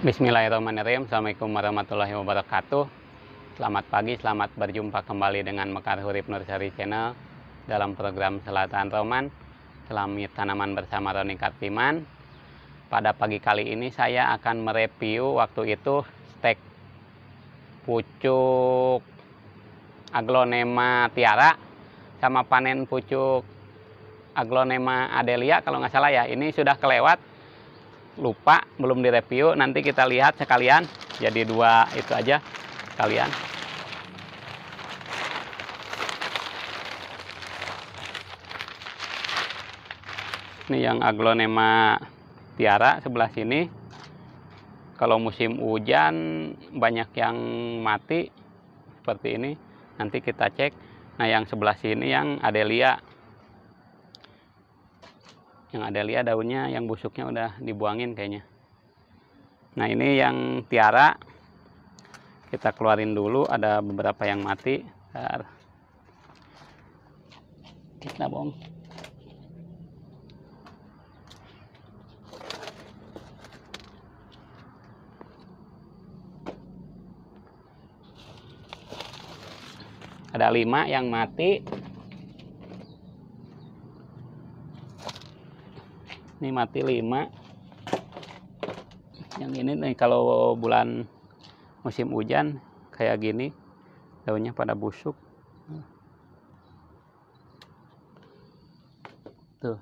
Bismillahirrahmanirrahim. Assalamualaikum warahmatullahi wabarakatuh. Selamat pagi, selamat berjumpa kembali dengan Mekar Hurip Nursari Channel dalam program Selatan Roman, Selami Tanaman bersama Roni Kartiman. Pada pagi kali ini saya akan mereview waktu itu stek pucuk aglonema tiara sama panen pucuk aglonema adelia kalau nggak salah ya. Ini sudah kelewat lupa belum direview nanti kita lihat sekalian jadi dua itu aja kalian ini yang aglonema tiara sebelah sini kalau musim hujan banyak yang mati seperti ini nanti kita cek nah yang sebelah sini yang adelia yang ada lihat daunnya yang busuknya udah dibuangin kayaknya nah ini yang tiara kita keluarin dulu ada beberapa yang mati Bentar. kita bong ada lima yang mati ini mati 5 yang ini nih kalau bulan musim hujan kayak gini daunnya pada busuk tuh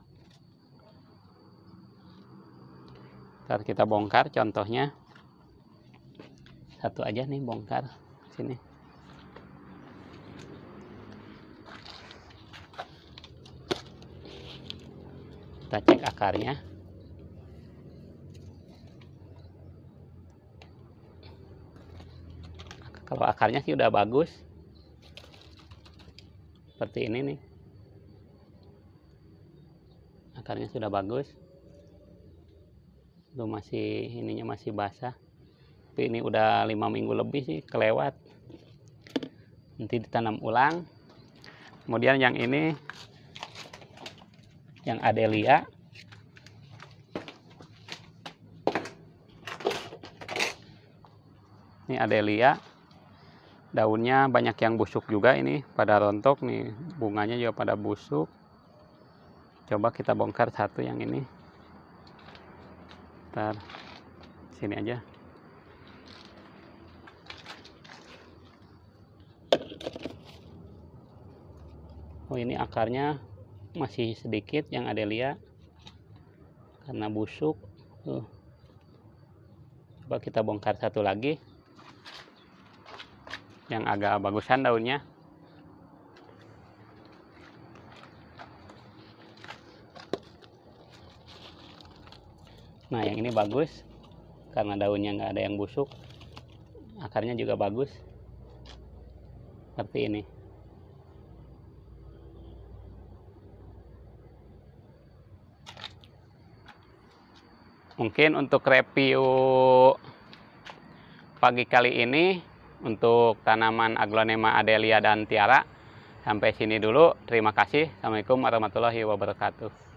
ntar kita bongkar contohnya satu aja nih bongkar sini kita cek akarnya kalau akarnya sih udah bagus seperti ini nih akarnya sudah bagus itu masih ininya masih basah tapi ini udah lima minggu lebih sih kelewat nanti ditanam ulang kemudian yang ini yang Adelia ini Adelia daunnya banyak yang busuk juga ini pada rontok nih bunganya juga pada busuk coba kita bongkar satu yang ini ntar sini aja oh ini akarnya masih sedikit yang adelia karena busuk tuh eh, coba kita bongkar satu lagi yang agak bagusan daunnya nah yang ini bagus karena daunnya nggak ada yang busuk akarnya juga bagus seperti ini mungkin untuk review pagi kali ini untuk tanaman aglonema adelia dan tiara sampai sini dulu terima kasih assalamualaikum warahmatullahi wabarakatuh